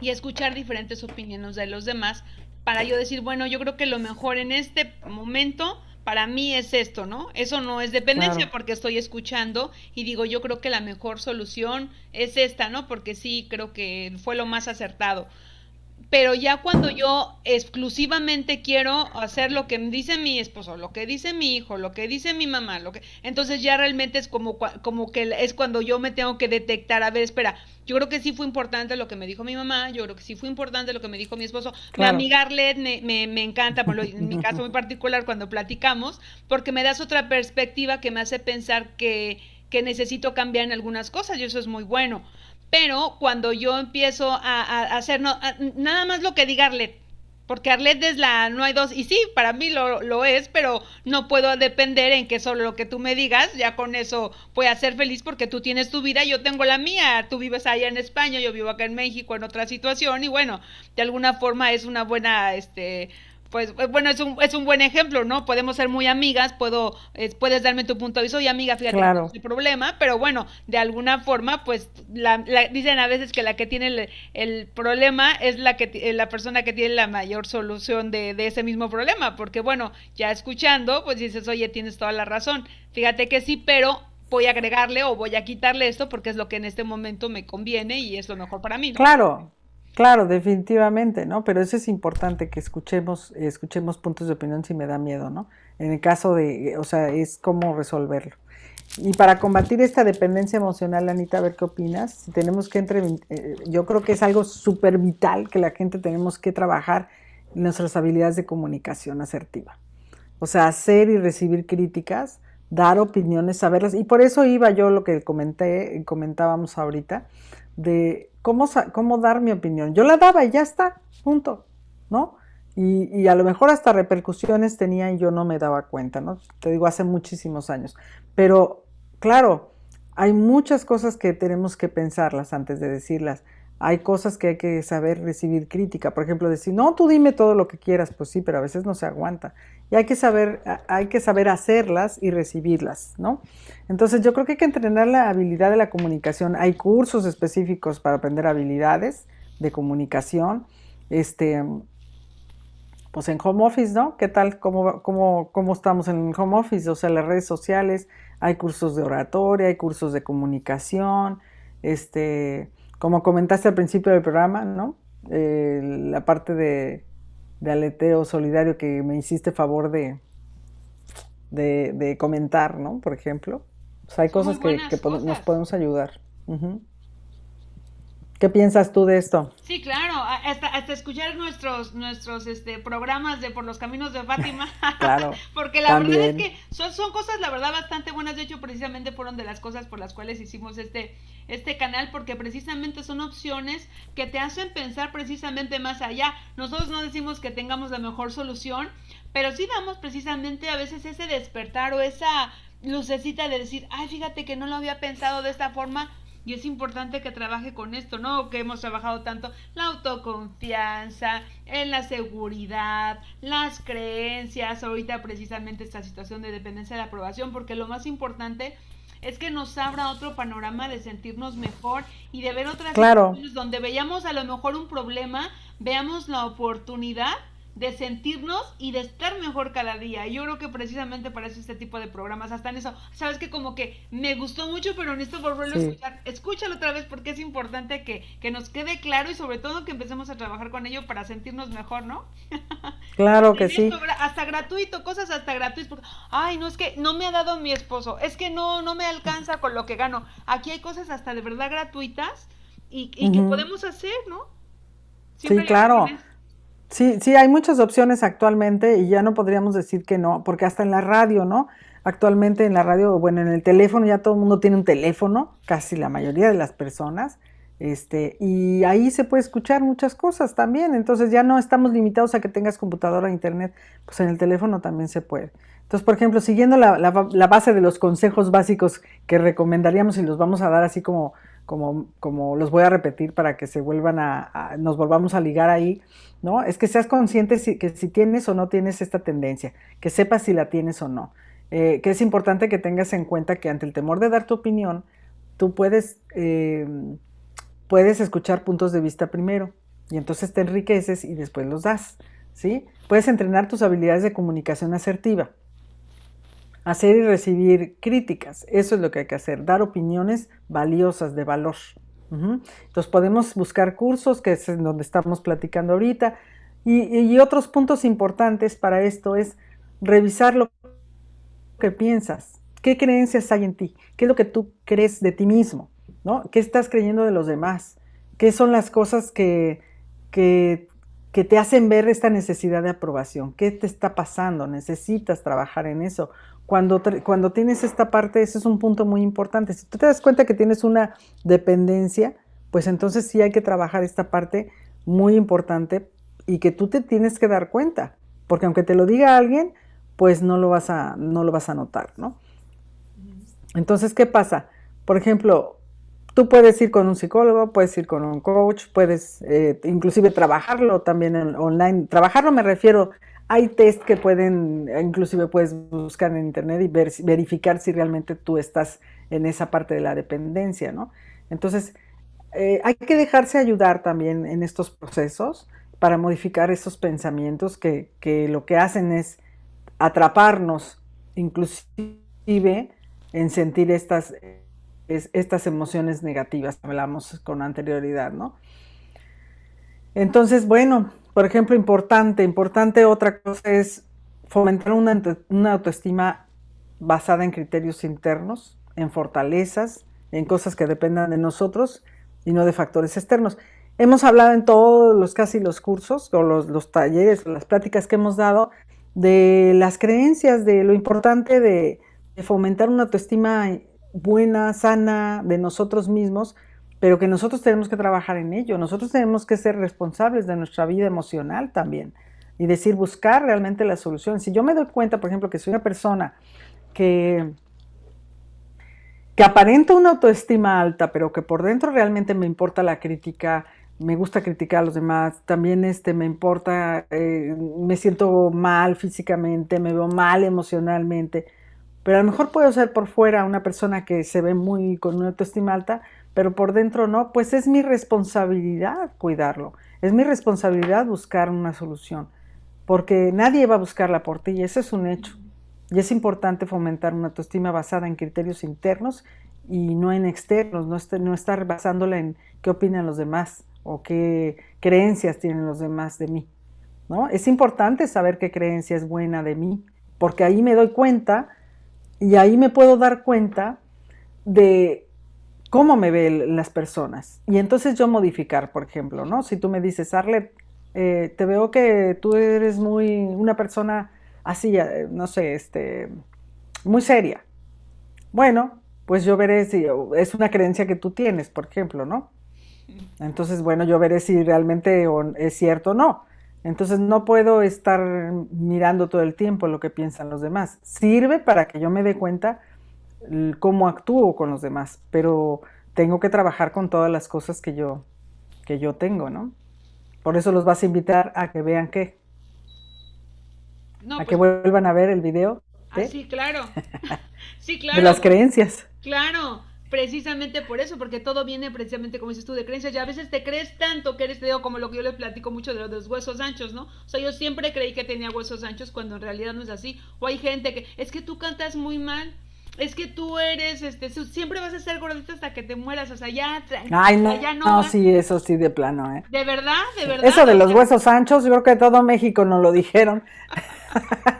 y escuchar diferentes opiniones de los demás para yo decir, bueno, yo creo que lo mejor en este momento para mí es esto, ¿no? Eso no es dependencia porque estoy escuchando y digo, yo creo que la mejor solución es esta, ¿no? Porque sí, creo que fue lo más acertado pero ya cuando yo exclusivamente quiero hacer lo que dice mi esposo, lo que dice mi hijo, lo que dice mi mamá, lo que entonces ya realmente es como como que es cuando yo me tengo que detectar, a ver, espera, yo creo que sí fue importante lo que me dijo mi mamá, yo creo que sí fue importante lo que me dijo mi esposo. Mi me, encanta, en mi caso muy particular cuando platicamos, porque me das otra perspectiva que me hace pensar que que necesito cambiar en algunas cosas y eso es muy bueno. Pero cuando yo empiezo a, hacer nada más lo que diga Arlet, porque Arlet es la no hay dos, y sí, para mí lo, lo, es, pero no puedo depender en que solo lo que tú me digas, ya con eso voy a ser feliz porque tú tienes tu vida, yo tengo la mía, tú vives allá en España, yo vivo acá en México en otra situación, y bueno, de alguna forma es una buena, este, pues eh, bueno, es un, es un buen ejemplo, ¿no? Podemos ser muy amigas, puedo, puedes darme tu punto de vista, y amiga, fíjate, claro. no problema, pero bueno, de alguna forma, pues la, dicen a veces que la que tiene el, problema es la, que, eh, la persona que tiene la mayor solución de, de ese mismo problema, porque bueno, ya escuchando, pues dices, oye, tienes toda la razón, fíjate que sí, pero voy a agregarle o voy a quitarle esto porque es lo que en este momento me conviene y es lo mejor para mí. Claro, Claro, definitivamente, ¿no? Pero eso es importante que escuchemos, escuchemos puntos de opinión si me da miedo, ¿no? En el caso de, o sea, es cómo resolverlo. Y para combatir esta dependencia emocional, Anita, a ver qué opinas. tenemos que entre, eh, yo creo que es algo súper vital que la gente tenemos que trabajar nuestras habilidades de comunicación asertiva. O sea, hacer y recibir críticas, dar opiniones, saberlas. Y por eso iba yo lo que comenté, comentábamos ahorita, de cómo, dar mi opinión. Yo la daba y ya está, punto, ¿no? Y, y, a lo mejor hasta repercusiones tenía y yo no me daba cuenta, ¿no? Te digo, hace muchísimos años. Pero, claro, hay muchas cosas que tenemos que pensarlas antes de decirlas. Hay cosas que hay que saber recibir crítica. Por ejemplo, decir, no, tú dime todo lo que quieras. Pues sí, pero a veces no se aguanta y hay que saber, hay que saber hacerlas y recibirlas, ¿no? Entonces yo creo que hay que entrenar la habilidad de la comunicación. Hay cursos específicos para aprender habilidades de comunicación. Este, pues en home office, ¿no? ¿Qué tal? ¿Cómo, cómo, cómo estamos en home office? O sea, las redes sociales, hay cursos de oratoria, hay cursos de comunicación, este, como comentaste al principio del programa, ¿no? Eh, la parte de de aleteo solidario que me hiciste favor de, de, comentar, ¿no? Por ejemplo. O sea, hay cosas que, nos podemos ayudar. ¿Qué piensas tú de esto? Sí, claro, hasta, escuchar nuestros, nuestros este, programas de Por los Caminos de Fátima. claro. Porque la verdad es que son, son cosas, la verdad, bastante buenas. De hecho, precisamente fueron de las cosas por las cuales hicimos este, este canal, porque precisamente son opciones que te hacen pensar precisamente más allá. Nosotros no decimos que tengamos la mejor solución, pero sí damos precisamente a veces ese despertar o esa lucecita de decir, ay, fíjate que no lo había pensado de esta forma y es importante que trabaje con esto, ¿no? Que hemos trabajado tanto la autoconfianza, en la seguridad, las creencias, ahorita precisamente esta situación de dependencia de aprobación, porque lo más importante es que nos abra otro panorama de sentirnos mejor y de ver otras claro. situaciones donde veíamos a lo mejor un problema, veamos la oportunidad de sentirnos y de estar mejor cada día. Yo creo que precisamente para eso este tipo de programas, hasta en eso, sabes que como que me gustó mucho, pero necesito volverlo a escuchar. Escúchalo otra vez porque es importante que, nos quede claro y sobre todo que empecemos a trabajar con ello para sentirnos mejor, ¿no? Claro que sí. hasta gratuito, cosas hasta gratuitas. Porque, Ay, no, es que no me ha dado mi esposo, es que no, no me alcanza con lo que gano. Aquí hay cosas hasta de verdad gratuitas y, que podemos hacer, ¿no? sí, claro. Sí, sí, hay muchas opciones actualmente y ya no podríamos decir que no, porque hasta en la radio, ¿no? Actualmente en la radio, bueno, en el teléfono ya todo el mundo tiene un teléfono, casi la mayoría de las personas, este, y ahí se puede escuchar muchas cosas también, entonces ya no estamos limitados a que tengas computadora e internet, pues en el teléfono también se puede. Entonces, por ejemplo, siguiendo la, base de los consejos básicos que recomendaríamos y los vamos a dar así como, como, como los voy a repetir para que se vuelvan nos volvamos a ligar ahí ¿no? Es que seas consciente que si tienes o no tienes esta tendencia, que sepas si la tienes o no. Eh, que es importante que tengas en cuenta que ante el temor de dar tu opinión, tú puedes, eh, puedes escuchar puntos de vista primero y entonces te enriqueces y después los das, ¿sí? Puedes entrenar tus habilidades de comunicación asertiva. Hacer y recibir críticas, eso es lo que hay que hacer, dar opiniones valiosas de valor. Entonces podemos buscar cursos, que es en donde estamos platicando ahorita. Y, otros puntos importantes para esto es revisar lo que piensas, qué creencias hay en ti, qué es lo que tú crees de ti mismo, ¿no? ¿Qué estás creyendo de los demás? ¿Qué son las cosas que, que, que te hacen ver esta necesidad de aprobación? ¿Qué te está pasando? ¿Necesitas trabajar en eso? cuando, tienes esta parte, ese es un punto muy importante. Si tú te das cuenta que tienes una dependencia, pues entonces sí hay que trabajar esta parte muy importante y que tú te tienes que dar cuenta, porque aunque te lo diga alguien, pues no lo vas a, no lo vas a notar, ¿no? Entonces, ¿qué pasa? Por ejemplo, tú puedes ir con un psicólogo, puedes ir con un coach, puedes eh, inclusive trabajarlo también en, online. Trabajarlo me refiero hay test que pueden, eh, inclusive puedes buscar en internet y verificar si realmente tú estás en esa parte de la dependencia, ¿no? Entonces, eh, hay que dejarse ayudar también en estos procesos para modificar esos pensamientos que, lo que hacen es atraparnos, inclusive en sentir estas, estas emociones negativas que hablamos con anterioridad, ¿no? Entonces, bueno, por ejemplo, importante, importante otra cosa es fomentar una, autoestima basada en criterios internos, en fortalezas, en cosas que dependan de nosotros y no de factores externos. Hemos hablado en todos los casi los cursos o los, talleres, las pláticas que hemos dado de las creencias, de lo importante de fomentar una autoestima buena, sana de nosotros mismos pero que nosotros tenemos que trabajar en ello, nosotros tenemos que ser responsables de nuestra vida emocional también y decir, buscar realmente la solución. Si yo me doy cuenta, por ejemplo, que soy una persona que, que aparenta una autoestima alta, pero que por dentro realmente me importa la crítica, me gusta criticar a los demás, también este, me importa, eh, me siento mal físicamente, me veo mal emocionalmente, pero a lo mejor puedo ser por fuera una persona que se ve muy con una autoestima alta, pero por dentro no, pues es mi responsabilidad cuidarlo, es mi responsabilidad buscar una solución, porque nadie va a buscarla por ti y ese es un hecho. Y es importante fomentar una autoestima basada en criterios internos y no en externos, no, estar basándola en qué opinan los demás o qué creencias tienen los demás de mí. ¿no? Es importante saber qué creencia es buena de mí, porque ahí me doy cuenta y ahí me puedo dar cuenta de cómo me ven las personas. Y entonces yo modificar, por ejemplo, ¿no? Si tú me dices, Arlet, eh, te veo que tú eres muy, una persona así, eh, no sé, este, muy seria. Bueno, pues yo veré si es una creencia que tú tienes, por ejemplo, ¿no? Entonces, bueno, yo veré si realmente es cierto o no. Entonces no puedo estar mirando todo el tiempo lo que piensan los demás. Sirve para que yo me dé cuenta cómo actúo con los demás, pero tengo que trabajar con todas las cosas que yo, que yo tengo, ¿no? Por eso los vas a invitar a que vean qué. No, a que pues vuelvan a ver el video. Ah, sí, claro. sí, claro. De las creencias. Claro, precisamente por eso, porque todo viene precisamente, como dices tú, de creencias. Y a veces te crees tanto que eres, de como lo que yo les platico mucho de los, de los huesos anchos, ¿no? O sea, yo siempre creí que tenía huesos anchos cuando en realidad no es así. O hay gente que, es que tú cantas muy mal es que tú eres, este, siempre vas a ser gordita hasta que te mueras, o sea, ya, no, no. sí, eso sí, de plano, ¿eh? De verdad, de verdad. Eso de los huesos anchos, yo creo que todo México nos lo dijeron.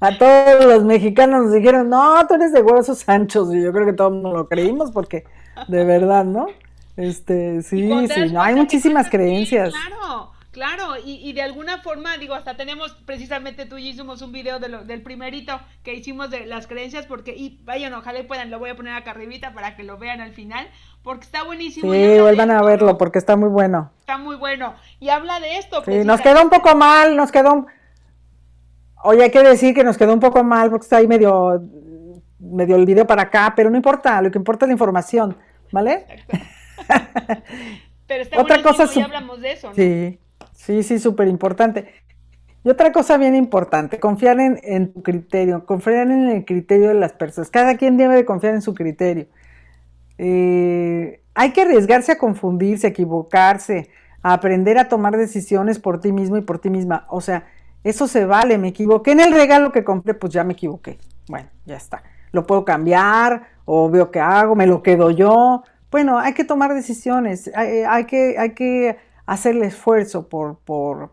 a todos los mexicanos nos dijeron, no, tú eres de huesos anchos, y yo creo que todos nos lo creímos porque, de verdad, ¿no? Este, sí, sí, hay muchísimas creencias. claro. Claro, y, de alguna forma, digo, hasta tenemos precisamente tú y hicimos un video del primerito que hicimos de las creencias, porque, y vayan, ojalá y puedan, lo voy a poner acá arribita para que lo vean al final, porque está buenísimo. Sí, vuelvan a verlo, porque está muy bueno. Está muy bueno. Y habla de esto. Sí, nos quedó un poco mal, nos quedó... Oye, hay que decir que nos quedó un poco mal, porque está ahí medio, medio el video para acá, pero no importa, lo que importa es la información, ¿vale? Exacto. pero está Otra cosa y hablamos de eso, ¿no? Sí. Sí, sí, súper importante. Y otra cosa bien importante, confiar en, tu criterio, confiar en el criterio de las personas. Cada quien debe de confiar en su criterio. Eh, hay que arriesgarse a confundirse, a equivocarse, a aprender a tomar decisiones por ti mismo y por ti misma. O sea, eso se vale, me equivoqué en el regalo que compré, pues ya me equivoqué. Bueno, ya está. Lo puedo cambiar o veo qué hago, me lo quedo yo. Bueno, hay que tomar decisiones, hay que, hay que hacer el esfuerzo por, por,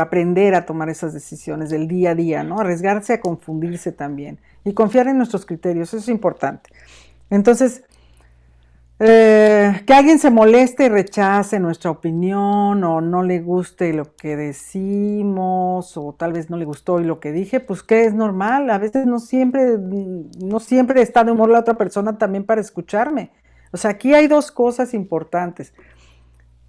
aprender a tomar esas decisiones del día a día, ¿no? Arriesgarse a confundirse también y confiar en nuestros criterios, eso es importante. Entonces, eh, que alguien se moleste y rechace nuestra opinión o no le guste lo que decimos o tal vez no le gustó lo que dije, pues que es normal, a veces no siempre, no siempre está de humor la otra persona también para escucharme. O sea, aquí hay dos cosas importantes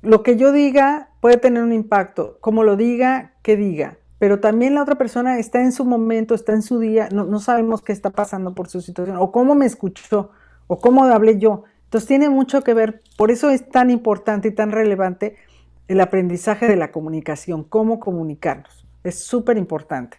lo que yo diga puede tener un impacto, como lo diga, que diga, pero también la otra persona está en su momento, está en su día, no, sabemos qué está pasando por su situación, o cómo me escuchó, o cómo hablé yo. Entonces tiene mucho que ver, por eso es tan importante y tan relevante el aprendizaje de la comunicación, cómo comunicarnos. Es súper importante.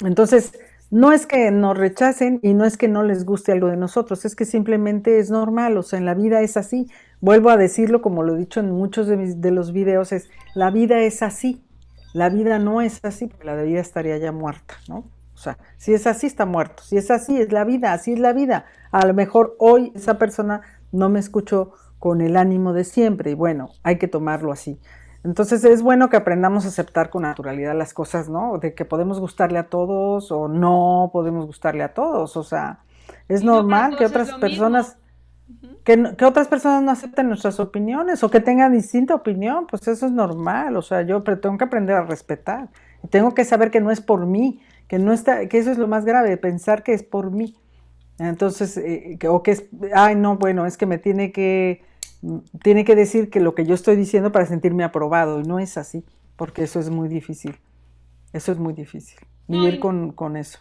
Entonces, no es que nos rechacen y no es que no les guste algo de nosotros, es que simplemente es normal, o sea, en la vida es así vuelvo a decirlo como lo he dicho en muchos de, los videos, es la vida es así, la vida no es así, porque la vida estaría ya muerta, ¿no? O sea, si es así, está muerto, si es así, es la vida, así es la vida. A lo mejor hoy esa persona no me escuchó con el ánimo de siempre y bueno, hay que tomarlo así. Entonces es bueno que aprendamos a aceptar con naturalidad las cosas, ¿no? De que podemos gustarle a todos o no podemos gustarle a todos, o sea, es normal que otras personas... Que, otras personas no acepten nuestras opiniones o que tengan distinta opinión, pues eso es normal, o sea, yo tengo que aprender a respetar, tengo que saber que no es por mí, que, no está, que eso es lo más grave, pensar que es por mí. Entonces, eh, que, o que es, ay, no, bueno, es que me tiene que, tiene que decir que lo que yo estoy diciendo para sentirme aprobado, y no es así, porque eso es muy difícil, eso es muy difícil, vivir con, con eso.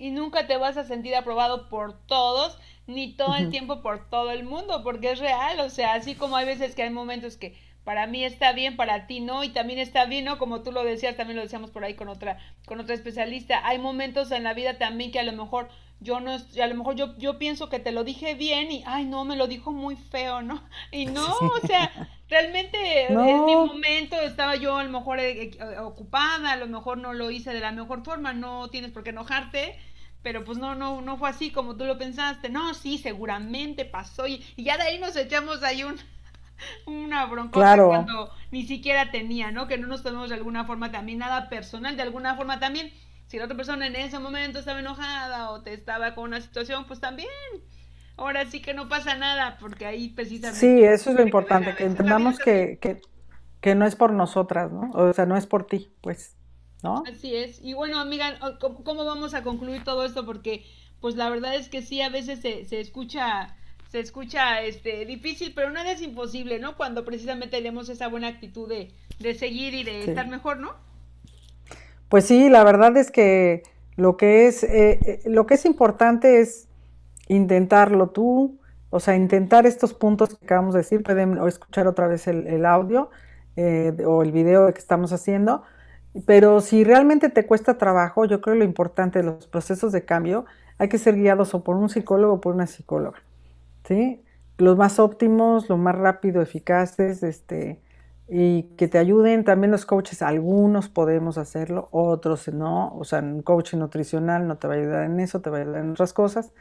Y nunca te vas a sentir aprobado por todos, ni todo el tiempo por todo el mundo, porque es real, o sea, así como hay veces que hay momentos que para mí está bien, para ti no, y también está bien, ¿no? Como tú lo decías, también lo decíamos por ahí con otra, con otra especialista, hay momentos en la vida también que a lo mejor yo no, a lo mejor yo, yo pienso que te lo dije bien y, ay, no, me lo dijo muy feo, ¿no? Y no, o sea, realmente eh, en mi momento estaba yo a lo mejor eh, eh, ocupada, a lo mejor no lo hice de la mejor forma, no tienes por qué enojarte, pero pues no, no, no fue así como tú lo pensaste. No, sí, seguramente pasó. Y, ya de ahí nos echamos ahí un, una bronca cuando ni siquiera tenía, ¿no? Que no nos tomemos de alguna forma también nada personal, de alguna forma también. Si la otra persona en ese momento estaba enojada o te estaba con una situación, pues también. Ahora sí que no pasa nada, porque ahí precisamente. Sí, eso es lo importante, que entendamos que, que, que no es por nosotras, ¿no? O sea, no es por ti, pues. Así es. Y bueno, amiga, ¿cómo, vamos a concluir todo esto? Porque, pues la verdad es que sí, a veces se, se escucha se escucha este difícil, pero una es imposible, ¿no? Cuando precisamente tenemos esa buena actitud de, de seguir y de estar mejor, ¿no? Pues sí, la verdad es que lo que es, eh, eh, lo que es importante es intentarlo tú, o sea, intentar estos puntos que acabamos de decir, pueden escuchar otra vez el, audio eh, o el video que estamos haciendo, pero si realmente te cuesta trabajo, yo creo que lo importante de los procesos de cambio, hay que ser guiados o por un psicólogo o por una psicóloga. ¿sí? Los más óptimos, los más rápido, eficaces, este, y que te ayuden. También los coaches, algunos podemos hacerlo, otros no. O sea, un coaching nutricional no te va a ayudar en eso, te va a ayudar en otras cosas.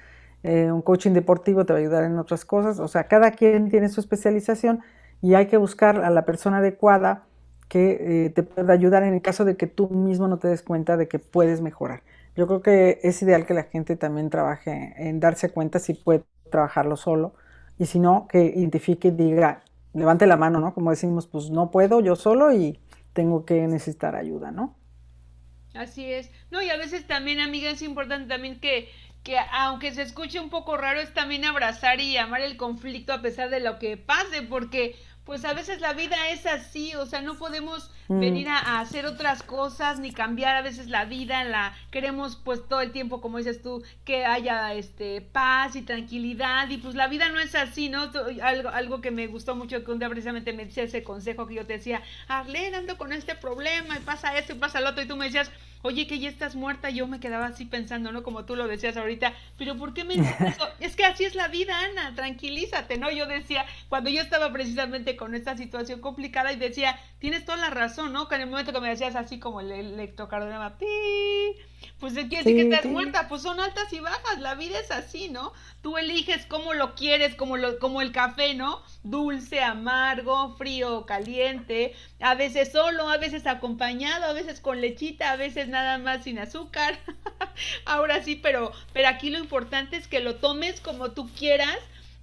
Eh, un coaching deportivo te va a ayudar en otras cosas. O sea, cada quien tiene su especialización y hay que buscar a la persona adecuada que eh, te pueda ayudar en el caso de que tú mismo no te des cuenta de que puedes mejorar. Yo creo que es ideal que la gente también trabaje en darse cuenta si puede trabajarlo solo y si no, que identifique y diga, levante la mano, ¿no? Como decimos, pues no puedo yo solo y tengo que necesitar ayuda, ¿no? Así es. No, y a veces también, amiga, es importante también que, que aunque se escuche un poco raro, es también abrazar y amar el conflicto a pesar de lo que pase, porque pues a veces la vida es así, o sea, no podemos mm. venir a, hacer otras cosas ni cambiar a veces la vida, la queremos pues todo el tiempo, como dices tú, que haya este paz y tranquilidad y pues la vida no es así, ¿no? Algo, algo que me gustó mucho que un día precisamente me decía ese consejo que yo te decía, Arlene, ando con este problema y pasa esto y pasa lo otro y tú me decías, oye, que ya estás muerta, yo me quedaba así pensando, ¿no? Como tú lo decías ahorita, pero ¿por qué me eso? Es que así es la vida, Ana, tranquilízate, ¿no? Yo decía, cuando yo estaba precisamente con esta situación complicada y decía, tienes toda la razón, ¿no? Que en el momento que me decías así como el electrocardiograma, pi pues quiere decir que estás muerta, pues son altas y bajas, la vida es así, ¿no? Tú eliges como lo quieres, como, lo, como el café, ¿no? Dulce, amargo, frío, caliente, a veces solo, a veces acompañado, a veces con lechita, a veces nada más sin azúcar. Ahora sí, pero, pero aquí lo importante es que lo tomes como tú quieras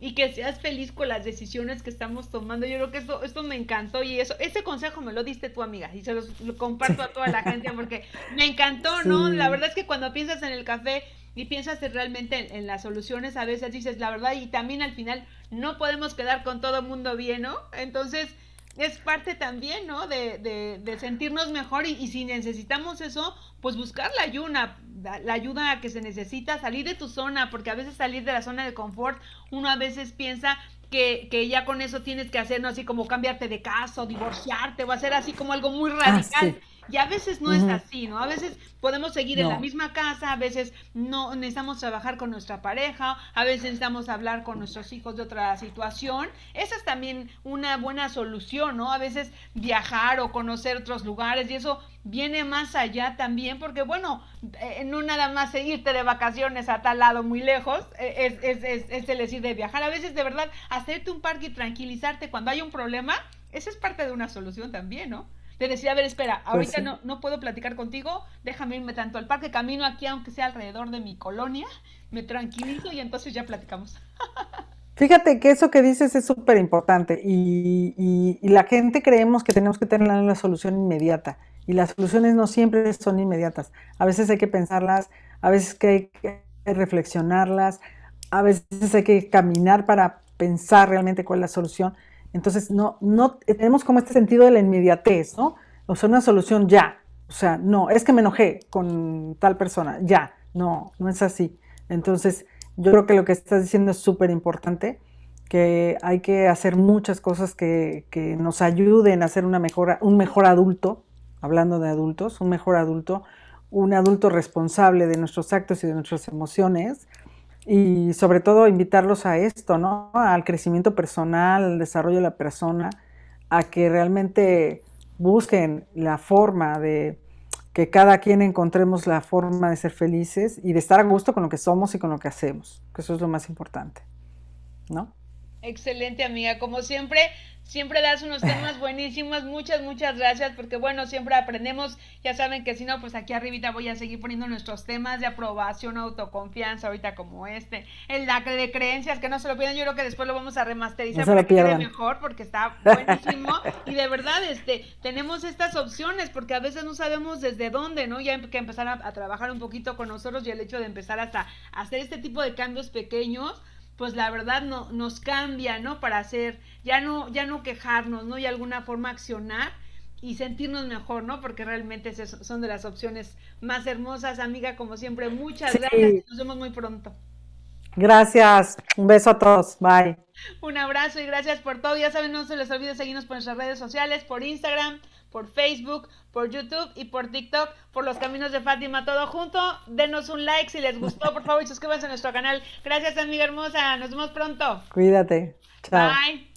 y que seas feliz con las decisiones que estamos tomando. Yo creo que esto, esto me encantó y eso, ese consejo me lo diste tu amiga, y se los, lo comparto a toda la gente porque me encantó, ¿no? La verdad es que cuando piensas en el café y piensas realmente en, las soluciones, a veces dices la verdad y también al final no podemos quedar con todo mundo bien, ¿no? Entonces es parte también, ¿no? De, de, sentirnos mejor y, si necesitamos eso, pues buscar la ayuna la ayuda que se necesita, salir de tu zona, porque a veces salir de la zona de confort, uno a veces piensa que, que ya con eso tienes que hacer, ¿no? Así como cambiarte de casa divorciarte o hacer así como algo muy ah, radical. Y a veces no es así, ¿no? A veces podemos seguir en la misma casa, a veces no necesitamos trabajar con nuestra pareja, a veces necesitamos hablar con nuestros hijos de otra situación. Esa es también una buena solución, ¿no? A veces viajar o conocer otros lugares y eso viene más allá también, porque bueno, eh, no nada más irte de vacaciones a tal lado muy lejos, eh, es, es, es, es, el decir de viajar. A veces de verdad, hacerte un parque y tranquilizarte cuando hay un problema, esa es parte de una solución también, ¿no? de decir, a ver, espera, pues ahorita no, no puedo platicar contigo, déjame irme tanto al parque, camino aquí, aunque sea alrededor de mi colonia, me tranquilizo y entonces ya platicamos. Fíjate que eso que dices es súper importante y, la gente creemos que tenemos que tener una solución inmediata y las soluciones no siempre son inmediatas. A veces hay que pensarlas, a veces hay que reflexionarlas, a veces hay que caminar para pensar realmente cuál es la solución. Entonces, no, no eh, tenemos como este sentido de la inmediatez, ¿no? O sea, una solución ya. O sea, no, es que me enojé con tal persona, ya. No, no es así. Entonces, yo creo que lo que estás diciendo es súper importante, que hay que hacer muchas cosas que, que nos ayuden a ser una un mejor adulto, hablando de adultos, un mejor adulto, un adulto responsable de nuestros actos y de nuestras emociones, y sobre todo invitarlos a esto, ¿no? Al crecimiento personal, al desarrollo de la persona, a que realmente busquen la forma de que cada quien encontremos la forma de ser felices y de estar a gusto con lo que somos y con lo que hacemos, que eso es lo más importante, ¿no? Excelente amiga, como siempre, Siempre das unos temas buenísimos. Muchas, muchas gracias porque bueno, siempre aprendemos. Ya saben que si no, pues aquí arribita voy a seguir poniendo nuestros temas de aprobación, autoconfianza, ahorita como este. El de creencias, que no se lo pierdan. Yo creo que después lo vamos a remasterizar para que quede mejor porque está buenísimo. y de verdad, este, tenemos estas opciones porque a veces no sabemos desde dónde, ¿no? Ya hay que empezar a, trabajar un poquito con nosotros y el hecho de empezar hasta hacer este tipo de cambios pequeños pues la verdad no, nos cambia, ¿no? Para hacer, ya no, ya no quejarnos, ¿no? Y alguna forma accionar y sentirnos mejor, ¿no? Porque realmente son de las opciones más hermosas, amiga, como siempre. Muchas gracias. Nos vemos muy pronto. Gracias. Un beso a todos. Bye. Un abrazo y gracias por todo. Ya saben, no se les olvide seguirnos por nuestras redes sociales, por Instagram, por Facebook, por YouTube y por TikTok, por los caminos de Fátima, todo junto. Denos un like si les gustó, por favor, y suscríbanse a nuestro canal. Gracias, amiga hermosa. Nos vemos pronto. Cuídate. Chao. Bye.